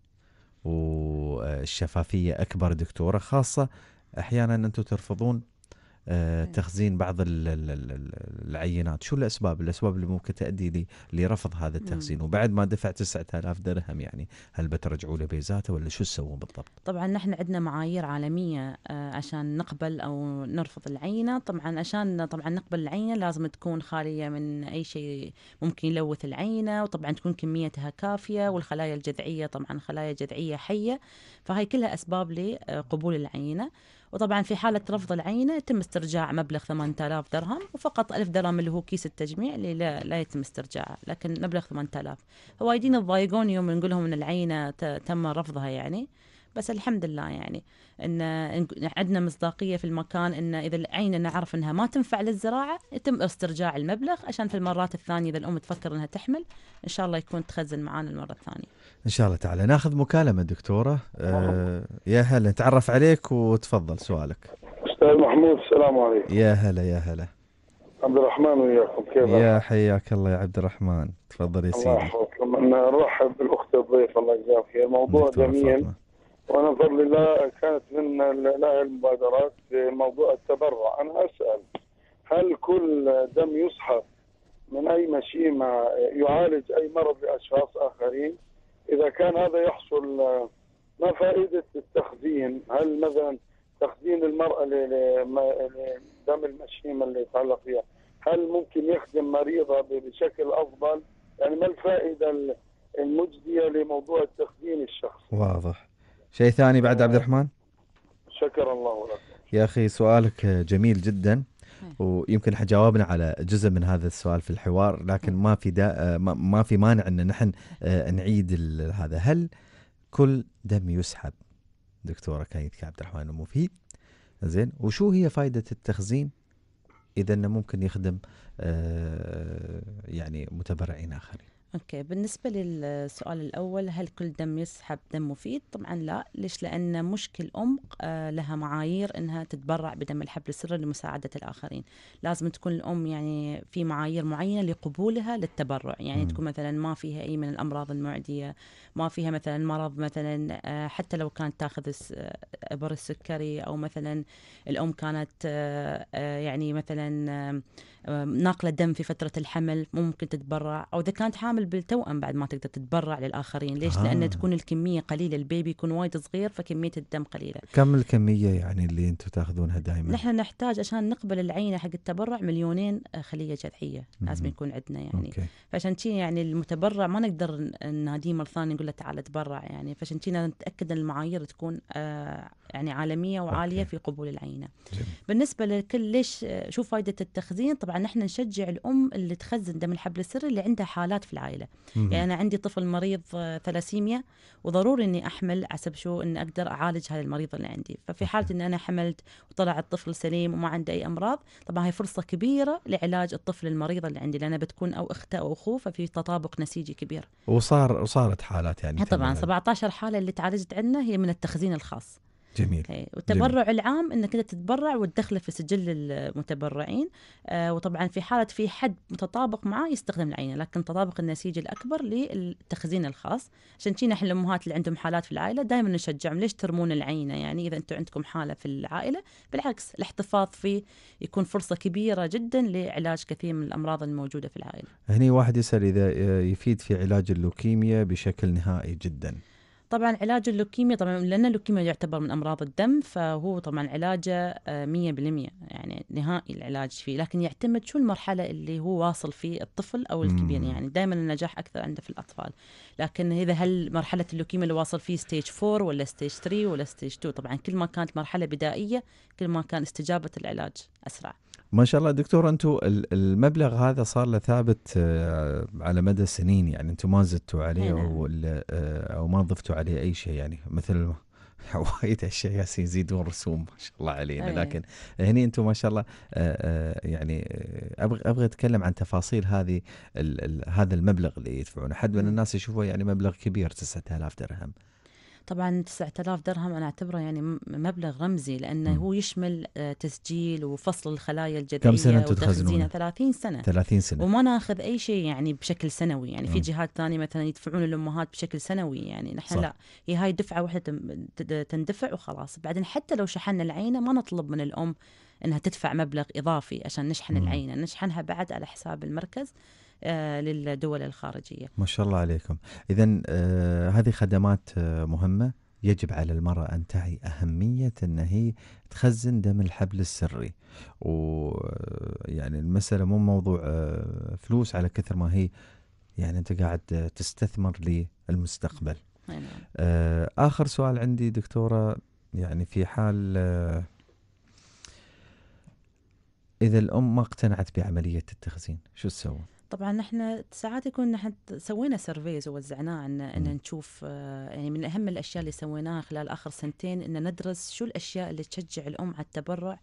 والشفافيه اكبر دكتوره خاصه احيانا انتم ترفضون آه، إيه. تخزين بعض العينات شو الأسباب الأسباب اللي ممكن تؤدي لرفض هذا التخزين وبعد ما دفع 9000 درهم يعني هل بترجعوا له بيزاته ولا شو تسوون بالضبط طبعا نحن عندنا معايير عالمية آه، عشان نقبل أو نرفض العينة طبعا عشان طبعا نقبل العينة لازم تكون خالية من أي شيء ممكن يلوث العينة وطبعا تكون كميتها كافية والخلايا الجذعية طبعا خلايا جذعية حية فهي كلها أسباب لقبول العينة وطبعا في حالة رفض العينة يتم استرجاع مبلغ 8000 درهم وفقط 1000 درهم اللي هو كيس التجميع اللي لا, لا يتم استرجاعه لكن مبلغ 8000 فوايدين يتضايقون يوم نقول لهم ان العينة تم رفضها يعني بس الحمد لله يعني ان عندنا مصداقيه في المكان ان اذا العينه نعرف انها ما تنفع للزراعه يتم استرجاع المبلغ عشان في المرات الثانيه اذا الام تفكر انها تحمل ان شاء الله يكون تخزن معانا المره الثانيه. ان شاء الله تعالى ناخذ مكالمه دكتوره آه نعم. يا هلا نتعرف عليك وتفضل سؤالك استاذ محمود السلام عليكم يا هلا يا هلا عبد الرحمن وياكم كيف يا حياك الله يا عبد الرحمن تفضل يا سيدي الله يحفظك نرحب بالاخت الضيف الله يجزاها خير موضوع جميل وانا بفضل الله كانت من المبادرات في موضوع التبرع انا اسال هل كل دم يسحب من اي مشيمه يعالج اي مرض لاشخاص اخرين؟ إذا كان هذا يحصل ما فائدة التخزين هل مثلا تخزين المرأة لدم المشيمة اللي يتعلق فيها هل ممكن يخدم مريضها بشكل أفضل يعني ما الفائدة المجدية لموضوع التخزين الشخصي واضح شيء ثاني بعد عبد الرحمن شكر الله لك يا أخي سؤالك جميل جدا ويمكن احنا جاوبنا على جزء من هذا السؤال في الحوار لكن ما في دا آه، ما في مانع ان نحن آه، نعيد هذا هل كل دم يسحب دكتوره كايتك عبد الرحمن مفيد زين وشو هي فائده التخزين اذا ممكن يخدم آه، يعني متبرعين اخرين اوكي بالنسبه للسؤال الاول هل كل دم يسحب دم مفيد طبعا لا ليش لان مشكل ام آه، لها معايير انها تتبرع بدم الحبل السري لمساعده الاخرين لازم تكون الام يعني في معايير معينه لقبولها للتبرع يعني م. تكون مثلا ما فيها اي من الامراض المعديه ما فيها مثلا مرض مثلا آه، حتى لو كانت تاخذ آه، ابر السكري او مثلا الام كانت يعني مثلا ناقله دم في فتره الحمل ممكن تتبرع او اذا كانت حامل تعامل بالتوأم بعد ما تقدر تتبرع للاخرين ليش آه. لان تكون الكميه قليله البيبي يكون وايد صغير فكميه الدم قليله كم الكميه يعني اللي انتم تاخذونها دائما نحن نحتاج عشان نقبل العينه حق التبرع مليونين آه، خليه جذعيه لازم يكون عندنا يعني أوكي. فعشان شي يعني المتبرع ما نقدر نناديه مره ثانيه نقول له تعال تبرع يعني فعشان شي نتاكد ان المعايير تكون آه يعني عالميه وعاليه أوكي. في قبول العينه جميل. بالنسبه لكل ليش آه، شو فائده التخزين طبعا نحن نشجع الام اللي تخزن دم الحبل السري اللي عندها حالات في العائله العائله مم. يعني انا عندي طفل مريض ثلاسيميا آه، وضروري اني احمل حسب شو اني اقدر اعالج هذا المريض اللي عندي ففي حاله ان انا حملت وطلع الطفل سليم وما عنده اي امراض طبعا هي فرصه كبيره لعلاج الطفل المريض اللي عندي لانه بتكون او اخته او اخوه ففي تطابق نسيجي كبير وصار وصارت حالات يعني طبعا 17 حاله اللي تعالجت عندنا هي من التخزين الخاص جميل هي. إيه، والتبرع جميل. العام انك انت تتبرع وتدخله في سجل المتبرعين آه وطبعا في حاله في حد متطابق معاه يستخدم العينه لكن تطابق النسيج الاكبر للتخزين الخاص عشان كذا احنا الامهات اللي عندهم حالات في العائله دائما نشجعهم ليش ترمون العينه يعني اذا انتم عندكم حاله في العائله بالعكس الاحتفاظ فيه يكون فرصه كبيره جدا لعلاج كثير من الامراض الموجوده في العائله هني واحد يسال اذا آه، يفيد في علاج اللوكيميا بشكل نهائي جدا طبعا علاج اللوكيميا طبعا لان اللوكيميا يعتبر من امراض الدم فهو طبعا علاجه 100% آه، يعني نهائي العلاج فيه لكن يعتمد شو المرحله اللي هو واصل فيه الطفل او الكبير يعني دائما النجاح اكثر عنده في الاطفال لكن اذا هل مرحله اللوكيميا اللي واصل فيه ستيج 4 ولا ستيج 3 ولا ستيج 2 طبعا كل ما كانت مرحله بدائيه كل ما كان استجابه العلاج اسرع ما شاء الله دكتور انتم المبلغ هذا صار له ثابت آه، على مدى السنين يعني انتم ما زدتوا عليه نعم. آه، او ما ضفتوا عليه اي شيء يعني مثل <laughs> وايد اشياء ياسين يزيدون رسوم ما شاء الله علينا أيه. لكن هني انتم ما شاء الله آه، آه، يعني آه، ابغى ابغى اتكلم عن تفاصيل هذه هذا المبلغ اللي يدفعونه حد من الناس يشوفه يعني مبلغ كبير 9000 درهم طبعا 9000 درهم انا اعتبره يعني مبلغ رمزي لانه هو يشمل آه، تسجيل وفصل الخلايا الجذريه كم سنه انتم تخزنونه؟ 30 سنه 30 سنه وما ناخذ اي شيء يعني بشكل سنوي يعني في جهات ثانيه مثلا يدفعون الامهات بشكل سنوي يعني نحن صح. لا هي هاي دفعه واحده تندفع وخلاص بعدين حتى لو شحنا العينه ما نطلب من الام انها تدفع مبلغ اضافي عشان نشحن العينه نشحنها بعد على حساب المركز آه، للدول الخارجيه. ما شاء الله عليكم. اذا آه، هذه خدمات آه، مهمه يجب على المرأة أن تعي أهمية أن هي تخزن دم الحبل السري ويعني المسألة مو موضوع فلوس على كثر ما هي يعني أنت قاعد تستثمر للمستقبل نعم. آخر سؤال عندي دكتورة يعني في حال إذا الأم ما اقتنعت بعملية التخزين شو تسوي؟ طبعا احنا ساعات يكون نحن سوينا سيرفيز ووزعناه ان ان نشوف آه، يعني من اهم الاشياء اللي سويناها خلال اخر سنتين ان ندرس شو الاشياء اللي تشجع الام على التبرع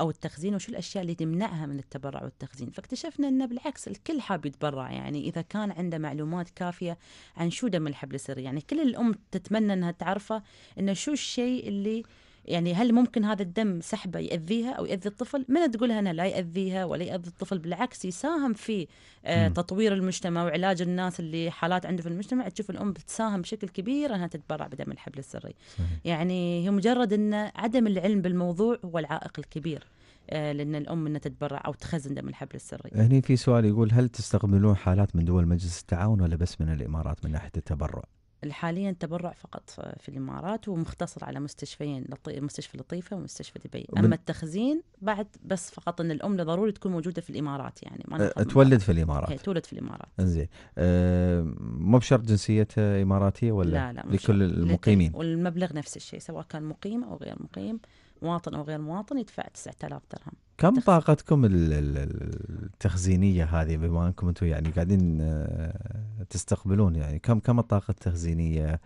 او التخزين وشو الاشياء اللي تمنعها من التبرع والتخزين فاكتشفنا انه بالعكس الكل حاب يتبرع يعني اذا كان عنده معلومات كافيه عن شو دم الحبل السري يعني كل الام تتمنى انها تعرفه انه شو الشيء اللي يعني هل ممكن هذا الدم سحبه ياذيها او ياذي الطفل؟ من تقول انا لا ياذيها ولا ياذي الطفل بالعكس يساهم في آه، تطوير المجتمع وعلاج الناس اللي حالات عنده في المجتمع تشوف الام بتساهم بشكل كبير انها تتبرع بدم الحبل السري. صحيح. يعني هي مجرد ان عدم العلم بالموضوع هو العائق الكبير. آه، لان الام انها تتبرع او تخزن دم الحبل السري. هني في سؤال يقول هل تستقبلون حالات من دول مجلس التعاون ولا بس من الامارات من ناحيه التبرع؟ حاليا تبرع فقط في الامارات ومختصر على مستشفيين مستشفى لطيفه ومستشفى دبي اما التخزين بعد بس فقط ان الام ضروري تكون موجوده في الامارات يعني ما تولد في الامارات إيه، تولد في الامارات زين أه مو بشرط جنسيتها اماراتيه ولا لا لا لكل المقيمين والمبلغ نفس الشيء سواء كان مقيم او غير مقيم مواطن او غير مواطن يدفع 9000 درهم كم تخزين. طاقتكم التخزينيه هذه بما انكم انتم يعني قاعدين آه، تستقبلون يعني كم كم الطاقه التخزينيه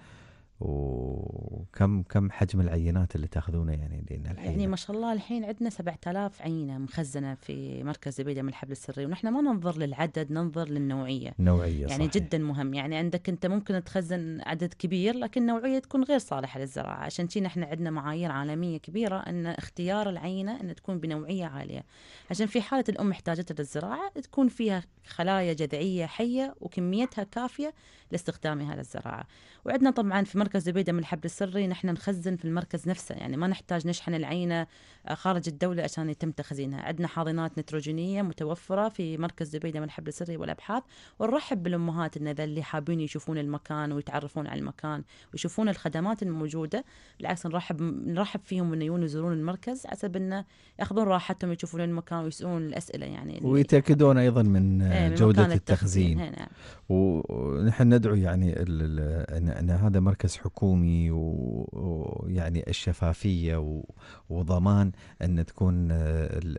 وكم كم حجم العينات اللي تاخذونه يعني لان الحين يعني ما شاء الله الحين عندنا 7000 عينه مخزنه في مركز زبيده من الحبل السري ونحن ما ننظر للعدد ننظر للنوعيه نوعيه يعني صحيح. جدا مهم يعني عندك انت ممكن تخزن عدد كبير لكن نوعيه تكون غير صالحه للزراعه عشان كذا نحن عندنا معايير عالميه كبيره ان اختيار العينه ان تكون بنوعيه عاليه عشان في حاله الام احتاجتها للزراعه تكون فيها خلايا جذعيه حيه وكميتها كافيه لاستخدامها للزراعه وعندنا طبعا في مركز زبيدة من الحبل السري نحن نخزن في المركز نفسه يعني ما نحتاج نشحن العينة آه، خارج الدولة عشان يتم تخزينها عندنا حاضنات نيتروجينية متوفرة في مركز زبيدة من الحبل السري والأبحاث ونرحب بالأمهات إن اللي حابين يشوفون المكان ويتعرفون على المكان ويشوفون الخدمات الموجودة بالعكس نرحب نرحب فيهم إنه يجون يزورون المركز حسب إنه ياخذون راحتهم يشوفون المكان ويسألون الأسئلة يعني ويتأكدون أيضا من آه، إيه، جودة التخزين, التخزين. إيه، نعم. ونحن ندعو يعني أن هذا مركز حكومي ويعني الشفافيه وضمان ان تكون آه،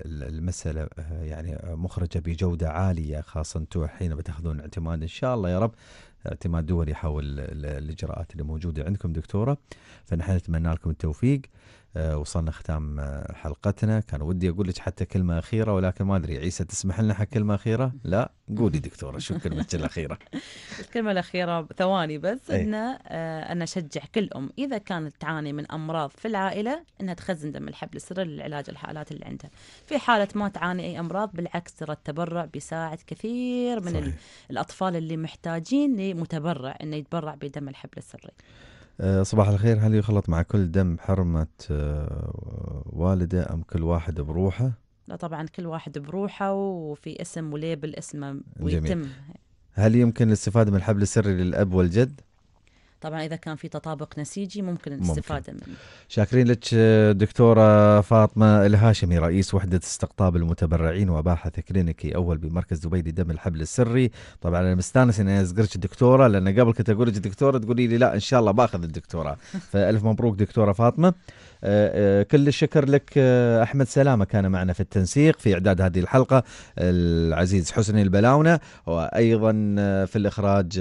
المساله آه، يعني آه، مخرجه بجوده عاليه خاصه انتم حين بتاخذون اعتماد ان شاء الله يا رب اعتماد دولي حول الاجراءات اللي موجوده عندكم دكتوره فنحن نتمنى لكم التوفيق آه، وصلنا ختام آه، حلقتنا كان ودي اقول لك حتى كلمه اخيره ولكن ما ادري عيسى تسمح لنا حق كلمه اخيره لا قولي دكتوره شو كلمتك الاخيره <laughs> الكلمه الاخيره ثواني بس إيه. آه، ان انا اشجع كل ام اذا كانت تعاني من امراض في العائله انها تخزن دم الحبل السري للعلاج الحالات اللي عندها في حاله ما تعاني اي امراض بالعكس ترى التبرع بيساعد كثير من صحيح. الاطفال اللي محتاجين لمتبرع انه يتبرع بدم الحبل السري آه، صباح الخير هل يخلط مع كل دم حرمة آه، والدة أم كل واحد بروحه؟ لا طبعا كل واحد بروحه وفي اسم وليبل اسمه ويتم جميل. هل يمكن الاستفادة من الحبل السري للأب والجد؟ طبعا اذا كان في تطابق نسيجي ممكن الاستفاده منه شاكرين لك دكتوره فاطمه الهاشمي رئيس وحده استقطاب المتبرعين وباحث كلينيكي اول بمركز دبي لدم الحبل السري طبعا انا مستانس اني ازقرك الدكتوره لان قبل كنت اقول لك دكتوره تقولي لي لا ان شاء الله باخذ الدكتوره <laughs> فالف مبروك دكتوره فاطمه آه، آه، كل الشكر لك آه، احمد سلامه كان معنا في التنسيق في اعداد هذه الحلقه العزيز حسني البلاونه وايضا في الاخراج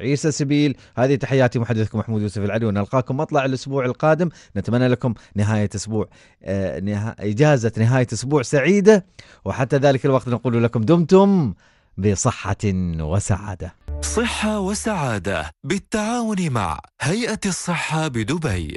عيسى سبيل هذه تحياتي محدثكم محمود يوسف العدو نلقاكم مطلع الاسبوع القادم نتمنى لكم نهايه اسبوع اجازه نهايه اسبوع سعيده وحتى ذلك الوقت نقول لكم دمتم بصحة وسعادة. صحة وسعادة بالتعاون مع هيئة الصحة بدبي.